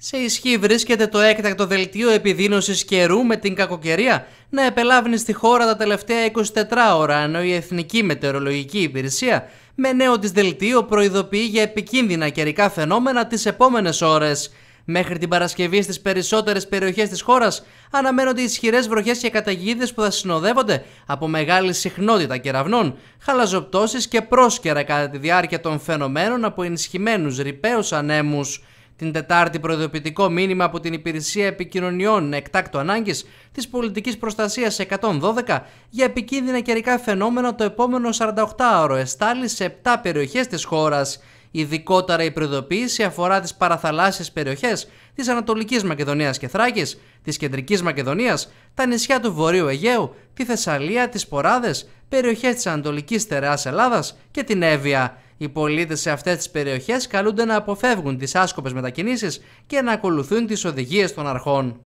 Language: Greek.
Σε ισχύ βρίσκεται το έκτακτο δελτίο επιδείνωσης καιρού με την κακοκαιρία να επελάβει στη χώρα τα τελευταία 24 ώρα, ενώ η Εθνική Μετεωρολογική Υπηρεσία με νέο της δελτίο προειδοποιεί για επικίνδυνα καιρικά φαινόμενα τις επόμενες ώρες. Μέχρι την Παρασκευή στις περισσότερες περιοχές της χώρας αναμένονται ισχυρές βροχές και καταιγίδες που θα συνοδεύονται από μεγάλη συχνότητα κεραυνών, χαλαζοπτώσεις και πρόσκαιρα κατά τη διάρκεια των φαινομένων από ενισχυμένους ρηπαίους ανέμους. Την Τετάρτη, προειδοποιητικό μήνυμα από την Υπηρεσία Επικοινωνιών Εκτάκτου Ανάγκης της Πολιτικής Προστασίας 112 για επικίνδυνα καιρικά φαινόμενα το επόμενο 48ωρο εστάλει σε 7 περιοχές της χώρας. Ειδικότερα η προειδοποίηση αφορά τις παραθαλάσσιες περιοχές της Ανατολικής Μακεδονίας και Θράκης, της Κεντρικής Μακεδονίας, τα νησιά του Βορείου Αιγαίου, τη Θεσσαλία, τις Ποράδες, περιοχές της Ανατολικής Τεράς Ελλάδας και την Εύβοια. Οι πολίτες σε αυτές τις περιοχές καλούνται να αποφεύγουν τις άσκοπες μετακινήσεις και να ακολουθούν τις οδηγίες των αρχών.